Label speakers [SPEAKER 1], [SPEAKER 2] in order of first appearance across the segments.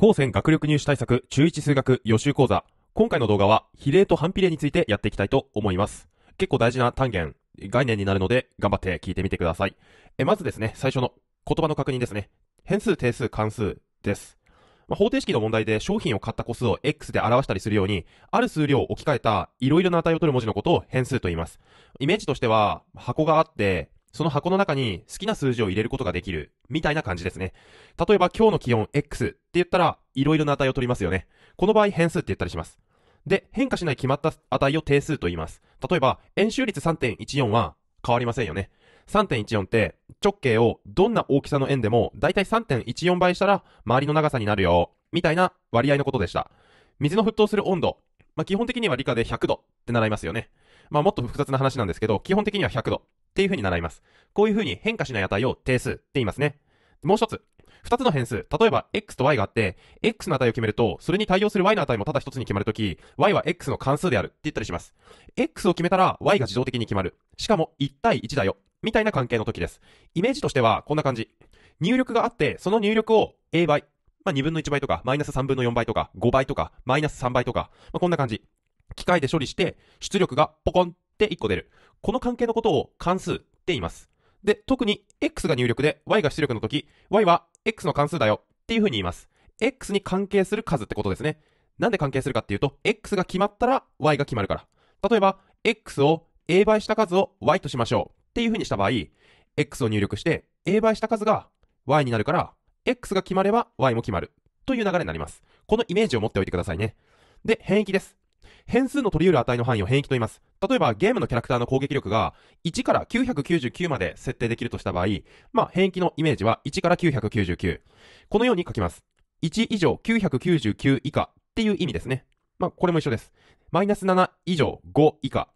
[SPEAKER 1] 高専学力入試対策中1数学予習講座。今回の動画は比例と反比例についてやっていきたいと思います。結構大事な単元、概念になるので頑張って聞いてみてください。え、まずですね、最初の言葉の確認ですね。変数、定数、関数です。ま方程式の問題で商品を買った個数を X で表したりするように、ある数量を置き換えた色々な値を取る文字のことを変数と言います。イメージとしては、箱があって、その箱の中に好きな数字を入れることができる、みたいな感じですね。例えば今日の気温 X って言ったら、いろいろな値を取りますよね。この場合変数って言ったりします。で、変化しない決まった値を定数と言います。例えば、円周率3.14は変わりませんよね。3.14って直径をどんな大きさの円でもだいたい3.14倍したら周りの長さになるよ、みたいな割合のことでした。水の沸騰する温度。まあ、基本的には理科で100度って習いますよね。まあ、もっと複雑な話なんですけど、基本的には100度。っていう風に習います。こういう風に変化しない値を定数って言いますね。もう一つ。二つの変数。例えば、x と y があって、x の値を決めると、それに対応する y の値もただ一つに決まるとき、y は x の関数であるって言ったりします。x を決めたら、y が自動的に決まる。しかも、1対1だよ。みたいな関係の時です。イメージとしては、こんな感じ。入力があって、その入力を a 倍。まあ、2分の1倍とか、マイナス3分の4倍とか、5倍とか、マイナス3倍とか、まあ、こんな感じ。機械で処理して、出力がポコンって1個出る。この関係のことを関数って言います。で、特に x が入力で y が出力の時、y は x の関数だよっていう風に言います。x に関係する数ってことですね。なんで関係するかっていうと、x が決まったら y が決まるから。例えば、x を a 倍した数を y としましょうっていう風にした場合、x を入力して a 倍した数が y になるから、x が決まれば y も決まるという流れになります。このイメージを持っておいてくださいね。で、変域です。変数の取り得る値の範囲を変域と言います。例えば、ゲームのキャラクターの攻撃力が1から999まで設定できるとした場合、まあ、変域のイメージは1から999。このように書きます。1以上999以下っていう意味ですね。まあ、これも一緒です。マイナス7以上5以下、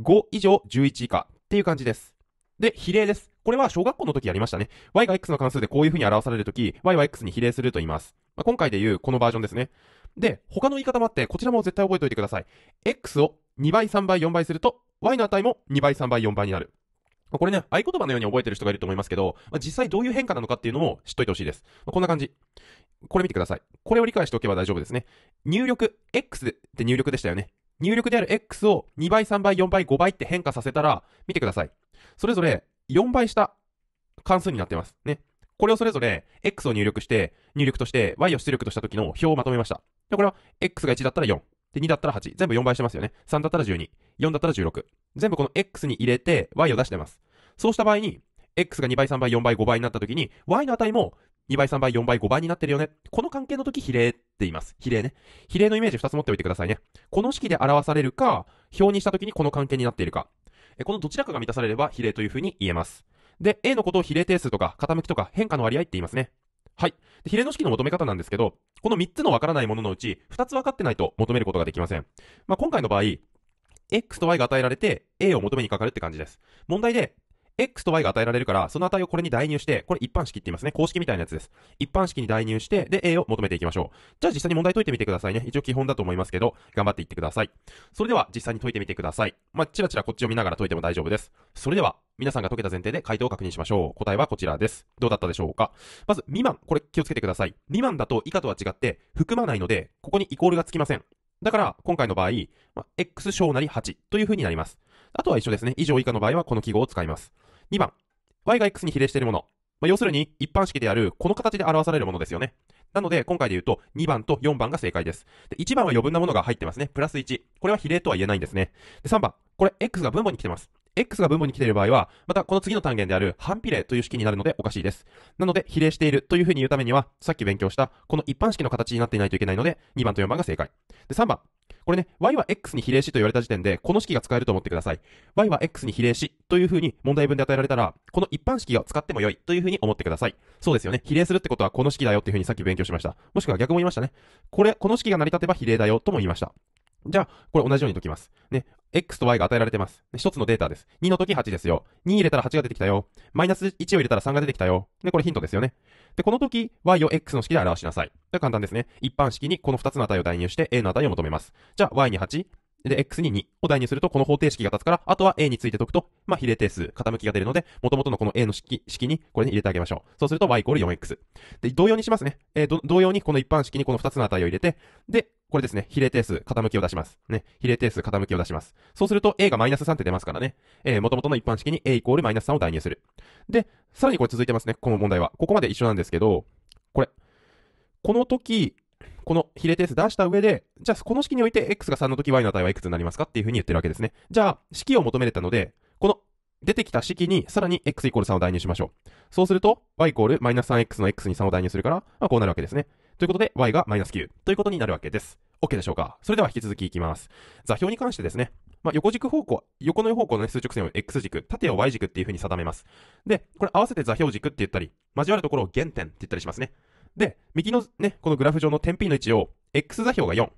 [SPEAKER 1] 5以上11以下っていう感じです。で、比例です。これは小学校の時やりましたね。y が x の関数でこういう風に表されるとき、y は x に比例すると言います。まあ、今回で言うこのバージョンですね。で、他の言い方もあって、こちらも絶対覚えておいてください。x を2倍、3倍、4倍すると、y の値も2倍、3倍、4倍になる。これね、合言葉のように覚えてる人がいると思いますけど、まあ、実際どういう変化なのかっていうのも知っといてほしいです。まあ、こんな感じ。これ見てください。これを理解しておけば大丈夫ですね。入力、x って入力でしたよね。入力である x を2倍、3倍、4倍、5倍って変化させたら、見てください。それぞれ4倍した関数になってます。ね。これをそれぞれ X を入力して、入力として Y を出力とした時の表をまとめました。で、これは X が1だったら4。で、2だったら8。全部4倍してますよね。3だったら12。4だったら16。全部この X に入れて Y を出してます。そうした場合に、X が2倍、3倍、4倍、5倍になった時に、Y の値も2倍、3倍、4倍、5倍になってるよね。この関係の時、比例って言います。比例ね。比例のイメージ2つ持っておいてくださいね。この式で表されるか、表にした時にこの関係になっているか。このどちらかが満たされれば比例というふうに言えます。で、A のことを比例定数とか、傾きとか、変化の割合って言いますね。はい。で比例の式の求め方なんですけど、この3つのわからないもののうち、2つ分かってないと求めることができません。まあ、今回の場合、X と Y が与えられて、A を求めにかかるって感じです。問題で、x と y が与えられるから、その値をこれに代入して、これ一般式って言いますね。公式みたいなやつです。一般式に代入して、で、a を求めていきましょう。じゃあ実際に問題解いてみてくださいね。一応基本だと思いますけど、頑張っていってください。それでは実際に解いてみてください。まあ、ちらちらこっちを見ながら解いても大丈夫です。それでは、皆さんが解けた前提で回答を確認しましょう。答えはこちらです。どうだったでしょうかまず、未満。これ気をつけてください。未満だと以下とは違って、含まないので、ここにイコールがつきません。だから、今回の場合、まあ、x 小なり8という風になります。あとは一緒ですね。以上以下の場合はこの記号を使います。2番、y が x に比例しているもの。まあ、要するに、一般式である、この形で表されるものですよね。なので、今回で言うと、2番と4番が正解です。で、1番は余分なものが入ってますね。プラス1。これは比例とは言えないんですね。で、3番。これ、x が分母に来てます。x が分母に来ている場合は、またこの次の単元である反比例という式になるのでおかしいです。なので、比例しているというふうに言うためには、さっき勉強した、この一般式の形になっていないといけないので、2番と4番が正解。で、3番。これね、y は x に比例しと言われた時点で、この式が使えると思ってください。y は x に比例しというふうに問題文で与えられたら、この一般式を使っても良いというふうに思ってください。そうですよね。比例するってことはこの式だよっていうふうにさっき勉強しました。もしくは逆も言いましたね。これ、この式が成り立てば比例だよとも言いました。じゃあ、これ同じように解きます。ね。x と y が与えられてます。一つのデータです。2の時8ですよ。2入れたら8が出てきたよ。マイナス1を入れたら3が出てきたよ。で、これヒントですよね。で、この時、y を x の式で表しなさい。で、簡単ですね。一般式にこの2つの値を代入して、a の値を求めます。じゃあ、y に8、で、x に2を代入すると、この方程式が立つから、あとは a について解くと、まあ、比例定数、傾きが出るので、元々のこの a の式、式に、これに入れてあげましょう。そうすると、y イコール 4x。で、同様にしますね。えー、同様にこの一般式にこの2つの値を入れて、で、これですね、比例定数、傾きを出します。ね、比例定数、傾きを出します。そうすると、a がマイナス3って出ますからね。えー、元々の一般式に a イコールマイナス3を代入する。で、さらにこれ続いてますね、この問題は。ここまで一緒なんですけど、これ。この時、この比例定数出した上で、じゃあこの式において x が3の時 y の値はいくつになりますかっていうふうに言ってるわけですね。じゃあ、式を求めれたので、この出てきた式にさらに x イコール3を代入しましょう。そうすると、y イコールマイナス 3x の x に3を代入するから、まあ、こうなるわけですね。ということで、y がマイナス9ということになるわけです。OK でしょうかそれでは引き続きいきます。座標に関してですね。まあ、横軸方向、横の方向の、ね、数直線を X 軸、縦を Y 軸っていう風に定めます。で、これ合わせて座標軸って言ったり、交わるところを原点って言ったりしますね。で、右のね、このグラフ上の点 P の位置を、X 座標が4、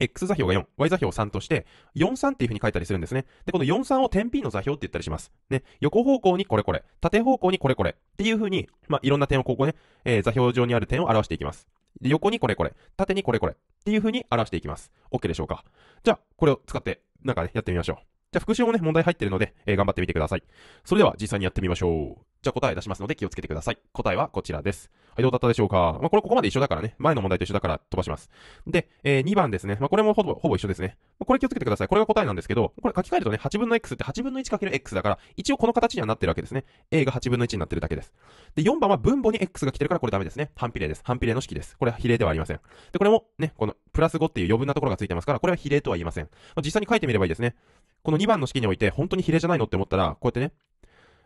[SPEAKER 1] X 座標が4、Y 座標を3として、43っていう風に書いたりするんですね。で、この43を点 P の座標って言ったりします。ね、横方向にこれこれ、縦方向にこれこれっていう風に、まあ、いろんな点をここね、えー、座標上にある点を表していきます。で、横にこれこれ、縦にこれこれっていう風に表していきます。OK でしょうか。じゃあ、これを使って、なんかね、やってみましょう。じゃあ復習もね、問題入ってるので、えー、頑張ってみてください。それでは実際にやってみましょう。じゃあ答え出しますので気をつけてください。答えはこちらです。はい、どうだったでしょうかまあ、これここまで一緒だからね。前の問題と一緒だから飛ばします。で、えー、2番ですね。まあ、これもほぼ、ほぼ一緒ですね。まあ、これ気をつけてください。これが答えなんですけど、これ書き換えるとね、8分の x って8分の 1×x だから、一応この形にはなってるわけですね。a が8分の1になってるだけです。で、4番は分母に x が来てるからこれダメですね。反比例です。反比例の式です。これは比例ではありません。で、これもね、このプラス5っていう余分なところがついてますから、これは比例とは言いません。まあ、実際に書いてみればいいですね。この2番の式において、本当に比例じゃないのって思ったら、こうやってね、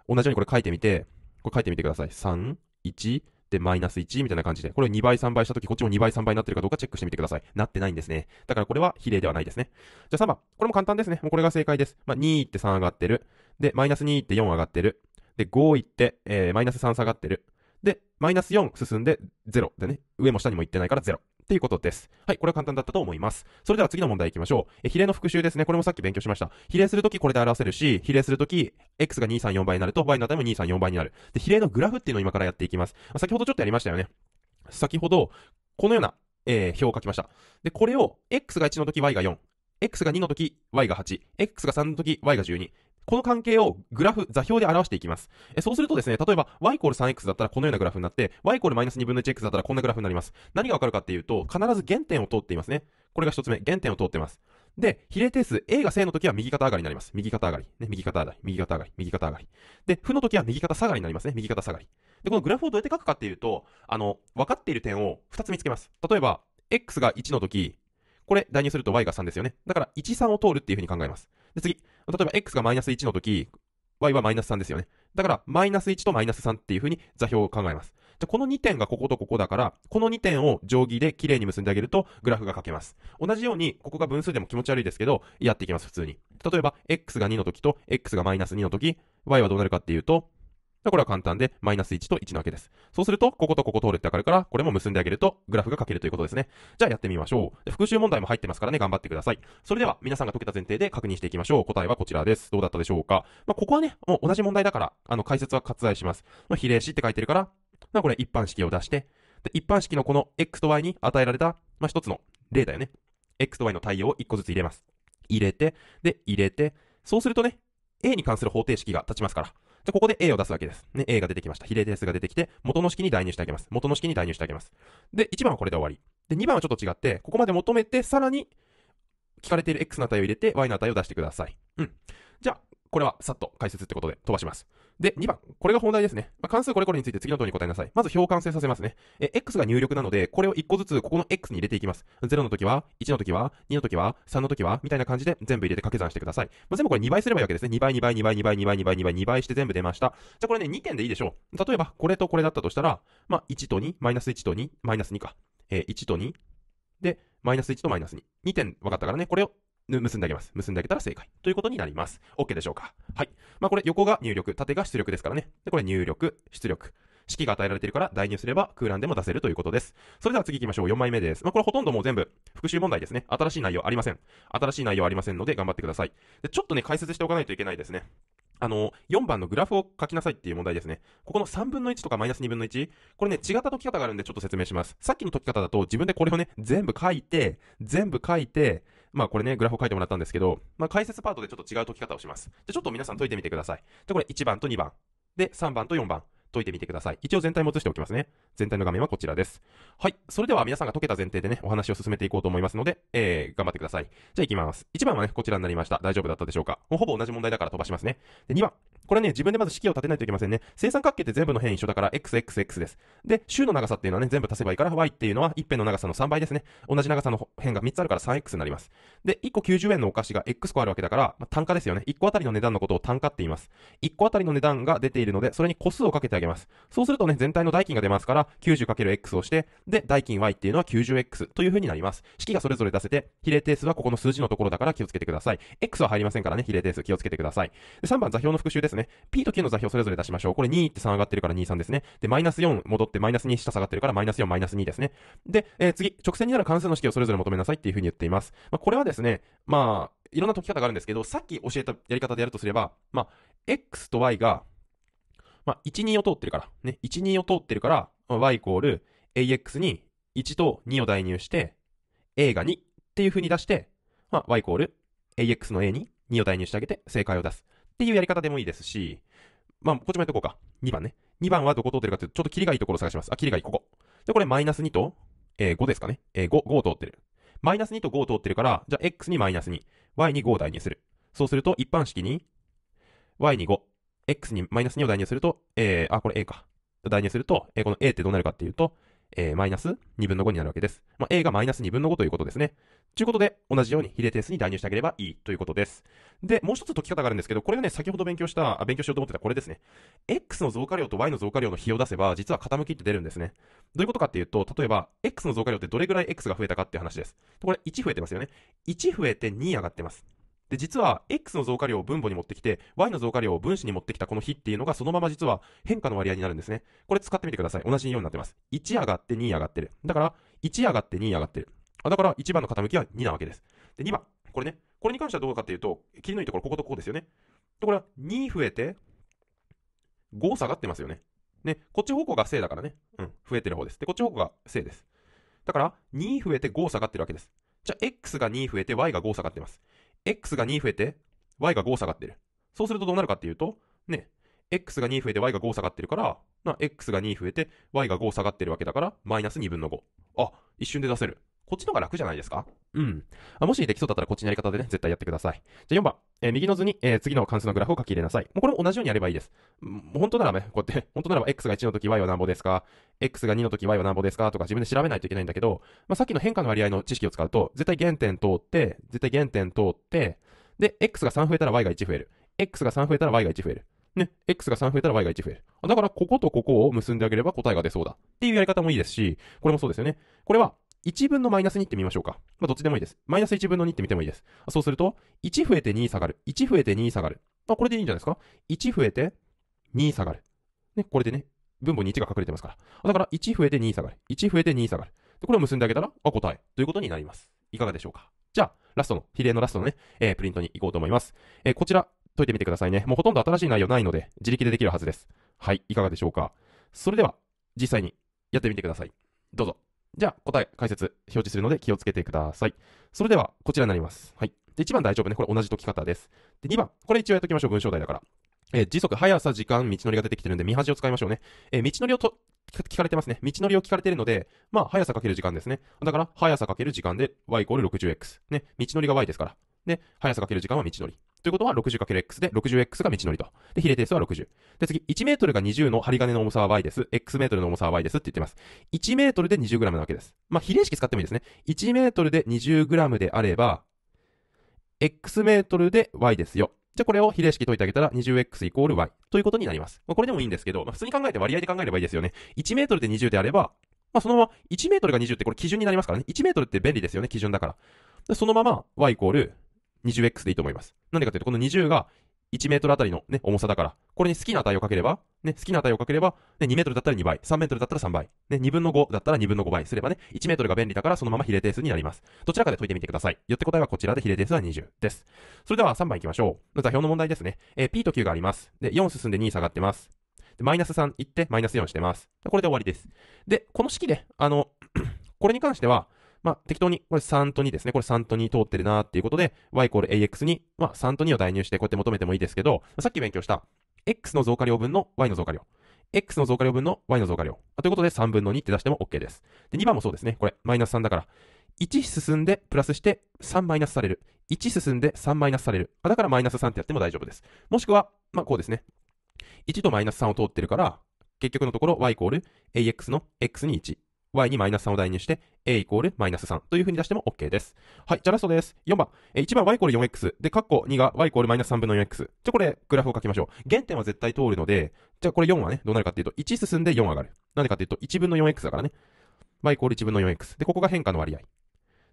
[SPEAKER 1] 同じようにこれ書いてみて、これ書いてみてください。3、1、で、マイナス1みたいな感じで、これを2倍、3倍したとき、こっちも2倍、3倍になってるかどうかチェックしてみてください。なってないんですね。だからこれは比例ではないですね。じゃあ3番。これも簡単ですね。もうこれが正解です。まあ、2って3上がってる。で、マイナス2って4上がってる。で、5いって、えー、マイナス3下がってる。で、マイナス4進んで0でね、上も下にも行ってないから0。っていうことです。はい、これは簡単だったと思います。それでは次の問題行きましょう。え、比例の復習ですね。これもさっき勉強しました。比例するときこれで表せるし、比例するとき、x が234倍になると、y の値も234倍になる。で、比例のグラフっていうのを今からやっていきます。まあ、先ほどちょっとやりましたよね。先ほど、このような、えー、表を書きました。で、これを、x が1のとき、y が4。x が2のとき、y が8。x が3のとき、y が12。この関係をグラフ、座標で表していきます。えそうするとですね、例えば y イコール 3x だったらこのようなグラフになって、y イコールマイナス2分の 1x だったらこんなグラフになります。何がわかるかっていうと、必ず原点を通っていますね。これが一つ目、原点を通っています。で、比例定数 A が正の時は右肩上がりになります。右肩上がり。ね、右肩上がり。右肩上がり。右肩上がり。で、負の時は右肩下がりになりますね。右肩下がり。で、このグラフをどうやって書くかっていうと、あの、分かっている点を2つ見つけます。例えば、x が1の時、これ代入すると y が3ですよね。だから、1、3を通るっていうふうに考えます。で、次、例えば x がマイナス1の時、y はマイナス3ですよね。だから、マイナス1とマイナス3っていう風に座標を考えます。じゃ、この2点がこことここだから、この2点を定規で綺麗に結んであげると、グラフが書けます。同じように、ここが分数でも気持ち悪いですけど、やっていきます、普通に。例えば、x が2の時と、x がマイナス2の時、y はどうなるかっていうと、これは簡単で、マイナス1と1なわけです。そうすると、こことここ通るってわかるから、これも結んであげると、グラフが書けるということですね。じゃあやってみましょう。復習問題も入ってますからね、頑張ってください。それでは、皆さんが解けた前提で確認していきましょう。答えはこちらです。どうだったでしょうか。まあ、ここはね、もう同じ問題だから、あの、解説は割愛します。まあ、比例式って書いてるから、まあ、これ一般式を出して、で、一般式のこの x と y に与えられた、まあ、一つの例だよね。x と y の対応を1個ずつ入れます。入れて、で、入れて、そうするとね、A に関する方程式が立ちますから。じゃ、ここで A を出すわけです。ね、A が出てきました。比例定数が出てきて、元の式に代入してあげます。元の式に代入してあげます。で、1番はこれで終わり。で、2番はちょっと違って、ここまで求めて、さらに、聞かれている X の値を入れて、Y の値を出してください。うん。じゃあ、これはさっと解説ってことで飛ばします。で、2番。これが本題ですね。まあ、関数これこれについて次の通りに答えなさい。まず表完成させますね。え、x が入力なので、これを1個ずつここの x に入れていきます。0の時は、1の時は、2の時は、3の時は、みたいな感じで全部入れて掛け算してください。まあ、全部これ2倍すればいいわけですね。2倍、2倍、2倍、2倍、2倍、2倍、2倍、2倍して全部出ました。じゃあこれね、2点でいいでしょう。例えば、これとこれだったとしたら、まあ、1と2、マイナス1と2、マイナス2か。えー、1と2、で、マイナス1とマイナス2。2点分かったからね、これを結んであげます。結んであげたら正解。ということになります。OK でしょうか。はい。まあ、これ横が入力、縦が出力ですからね。で、これ入力、出力。式が与えられているから代入すれば空欄でも出せるということです。それでは次行きましょう。4枚目です。まあ、これほとんどもう全部復習問題ですね。新しい内容ありません。新しい内容ありませんので頑張ってください。で、ちょっとね、解説しておかないといけないですね。あの、4番のグラフを書きなさいっていう問題ですね。ここの3分の1とかマイナス2分の 1? これね、違った解き方があるんでちょっと説明します。さっきの解き方だと自分でこれをね、全部書いて、全部書いて、まあこれね、グラフを書いてもらったんですけど、まあ解説パートでちょっと違う解き方をします。じゃちょっと皆さん解いてみてください。で、これ1番と2番。で、3番と4番。解いてみてください。一応全体も映しておきますね。全体の画面はこちらです。はい。それでは皆さんが解けた前提でね、お話を進めていこうと思いますので、えー、頑張ってください。じゃあ行きます。1番はね、こちらになりました。大丈夫だったでしょうかもうほぼ同じ問題だから飛ばしますね。で、2番。これね、自分でまず式を立てないといけませんね。正三角形って全部の辺一緒だから、xxx です。で、周の長さっていうのはね、全部足せばいいから、y っていうのは一辺の長さの3倍ですね。同じ長さの辺が3つあるから 3x になります。で、1個90円のお菓子が X 個あるわけだから、まあ、単価ですよね。1個あたりの値段のことを単価って言います。1個あたりの値段が出ているので、それに個数をかけてあげます。そうするとね、全体の代金が出ますから、90×X をして、で、代金 Y っていうのは 90X という風になります。式がそれぞれ出せて、比例定数はここの数字のところだから気をつけてください。X は入りませんからね、比例定数気をつけてください。で、3番座標の復習ですね。P と Q の座標それぞれ出しましょう。これ2って3上がってるから23ですね。で、マイナス4戻ってマイナス2下下がってるからマイナス4マイナス2ですね。で、えー、次、直線になる関数の式をそれぞれ求めなさいっていう風に言っています。まあ、これはですですね、まあ、いろんな解き方があるんですけど、さっき教えたやり方でやるとすれば、まあ、x と y が、まあ、1、2を通ってるから、ね、1、2を通ってるから、まあ、y イコール ax に1と2を代入して、a が2っていうふうに出して、まあ、y イコール ax の a に2を代入してあげて正解を出すっていうやり方でもいいですし、まあ、こっちもやっとこうか。2番ね。2番はどこ通ってるかというと、ちょっとキリがいいところを探します。あ、キリがいい、ここ。で、これマイナス2と、えー、5ですかね。えー、5、5を通ってる。マイナス2と5を通ってるから、じゃあ x にマイナス2、y に5を代入する。そうすると、一般式に、y に5、x にマイナス2を代入すると、えー、あ、これ a か。代入すると、えー、この a ってどうなるかっていうと、えー、マイナス2分の5になるわけです。まあ、A がマイナス2分の5ということですね。ということで、同じように比例定数に代入してあげればいいということです。で、もう一つ解き方があるんですけど、これがね、先ほど勉強した、あ勉強しようと思ってたこれですね。X の増加量と Y の増加量の比を出せば、実は傾きって出るんですね。どういうことかっていうと、例えば、X の増加量ってどれぐらい X が増えたかっていう話です。これ1増えてますよね。1増えて2上がってます。で、実は X の増加量を分母に持ってきて、Y の増加量を分子に持ってきたこの比っていうのがそのまま実は変化の割合になるんですね。これ使ってみてください。同じようになってます。1上がって2上がってる。だから、1上がって2上がってる。あだから、1番の傾きは2なわけです。で、2番。これね。これに関してはどうかっていうと、切り抜いてこれこことここですよね。で、これは2増えて、5下がってますよね。ね、こっち方向が正だからね。うん、増えてる方です。で、こっち方向が正です。だから、2増えて5下がってるわけです。じゃあ、X が2増えて Y が5下がってます。x が2増えて、y が5下がってる。そうするとどうなるかっていうと、ね、x が2増えて y が5下がってるから、な、x が2増えて y が5下がってるわけだから、マイナス2分の5。あ、一瞬で出せる。こっちの方が楽じゃないですかうん。あもしできそうだったらこっちのやり方でね、絶対やってください。じゃあ4番、えー、右の図に、えー、次の関数のグラフを書き入れなさい。もうこれも同じようにやればいいです。本当ならね、こうやって、本当ならば x が1の時 y は何ぼですか ?x が2の時 y は何ぼですかとか自分で調べないといけないんだけど、まあ、さっきの変化の割合の知識を使うと、絶対原点通って、絶対原点通って、で、x が3増えたら y が1増える。x が3増えたら y が1増える。ね、x が3増えたら y が1増える。だから、こことここを結んであげれば答えが出そうだ。っていうやり方もいいですし、これもそうですよね。これは、1分のマイナス2ってみましょうか。まあ、どっちでもいいです。マイナス1分の2って見てもいいです。そうすると、1増えて2下がる。1増えて2下がる。まあ、これでいいんじゃないですか。1増えて2下がる。ね、これでね、分母に1が隠れてますから。だから、1増えて2下がる。1増えて2下がる。で、これを結んであげたら、あ、答え。ということになります。いかがでしょうか。じゃあ、ラストの、比例のラストのね、えー、プリントに行こうと思います。えー、こちら、解いてみてくださいね。もうほとんど新しい内容ないので、自力でできるはずです。はい、いかがでしょうか。それでは、実際にやってみてください。どうぞ。じゃあ、答え、解説、表示するので気をつけてください。それでは、こちらになります。はい。で、1番大丈夫ね。これ同じ解き方です。で、2番。これ一応やっときましょう。文章題だから。えー、時速、速さ、時間、道のりが出てきてるんで、見端を使いましょうね。えー、道のりをと、聞かれてますね。道のりを聞かれてるので、まあ、速さかける時間ですね。だから、速さかける時間で、y イコール 60x。ね。道のりが y ですから。ね、速さかける時間は道のり。ということは 60×x で、60x が道のりと。で、比例定数は60。で、次、1メートルが20の針金の重さは y です。x メートルの重さは y ですって言ってます。1メートルで 20g なわけです。まあ、比例式使ってもいいですね。1メートルで 20g であれば、x メートルで y ですよ。じゃあこれを比例式解いてあげたら 20x イコール y ということになります。まあ、これでもいいんですけど、まあ、普通に考えて割合で考えればいいですよね。1メートルで20であれば、まあ、そのまま1メートルが20ってこれ基準になりますからね。1メートルって便利ですよね、基準だから。そのまま y イコール 20x でいいと思います。なんでかというと、この20が1メートルあたりのね、重さだから、これに好きな値をかければ、ね、好きな値をかければ、ね、2メートルだったら2倍、3メートルだったら3倍、ね、2分の5だったら2分の5倍すればね、1メートルが便利だからそのまま比例定数になります。どちらかで解いてみてください。よって答えはこちらで比例定数は20です。それでは3番いきましょう。座標の問題ですね。えー、P と Q があります。で、4進んで2下がってます。で、マイナス3行って、マイナス4してます。これで終わりです。で、この式で、あの、これに関しては、まあ、適当に、これ3と2ですね。これ3と2通ってるなっていうことで、y イコール ax に、まあ、3と2を代入してこうやって求めてもいいですけど、さっき勉強した、x の増加量分の y の増加量。x の増加量分の y の増加量。ということで3分の2って出しても OK です。で、2番もそうですね。これ、マイナス3だから。1進んでプラスして3マイナスされる。1進んで3マイナスされる。あだからマイナス3ってやっても大丈夫です。もしくは、まあ、こうですね。1とマイナス3を通ってるから、結局のところ y イコール ax の x に1。y にマイナス3を代入して、a イコールマイナス3という風に出しても OK です。はい、じゃあラストです。4番。え1番 y イコール 4x。で、カッコ2が y イコールマイナス3分の 4x。じゃあこれ、グラフを書きましょう。原点は絶対通るので、じゃあこれ4はね、どうなるかっていうと、1進んで4上がる。なんでかっていうと、1分の 4x だからね。y イコール1分の 4x。で、ここが変化の割合。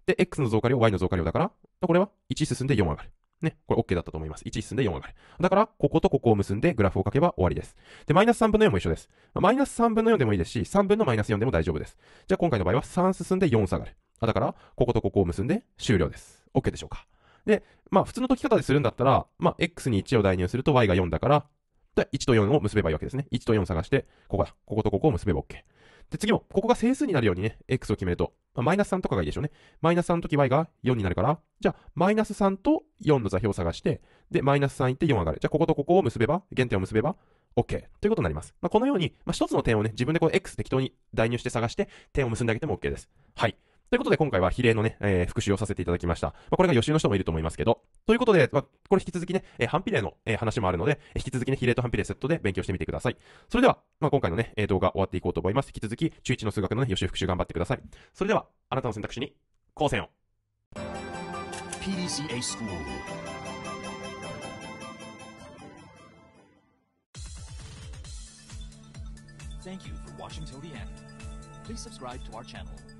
[SPEAKER 1] で、x の増加量、y の増加量だから、これは1進んで4上がる。ね、これ OK だったと思います。1進んで4上がる。だから、こことここを結んでグラフを書けば終わりです。で、マイナス3分の4も一緒です。マイナス3分の4でもいいですし、3分のマイナス4でも大丈夫です。じゃあ今回の場合は3進んで4下がる。だから、こことここを結んで終了です。OK でしょうか。で、まあ普通の解き方でするんだったら、まあ X に1を代入すると Y が4だから、で1と4を結べばいいわけですね。1と4探して、ここだ。こことここを結べば OK。で、次も、ここが整数になるようにね、x を決めると、まあ、マイナス3とかがいいでしょうね。マイナス3とき y が4になるから、じゃあ、マイナス3と4の座標を探して、で、マイナス3行って4上がる。じゃあ、こことここを結べば、原点を結べば、OK ということになります。まあ、このように、まあ、一つの点をね、自分でこう X 適当に代入して探して、点を結んであげても OK です。はい。ということで今回は比例のね、えー、復習をさせていただきました。まあ、これが予習の人もいると思いますけど。ということで、まあ、これ引き続きね、えー、反比例の、えー、話もあるので、引き続きね、比例と反比例セットで勉強してみてください。それでは、まあ、今回のね、え動画終わっていこうと思います。引き続き、中1の数学の、ね、予習復習頑張ってください。それでは、あなたの選択肢に、高専を。PDCA School Thank you for watching till the end. Please subscribe to our channel.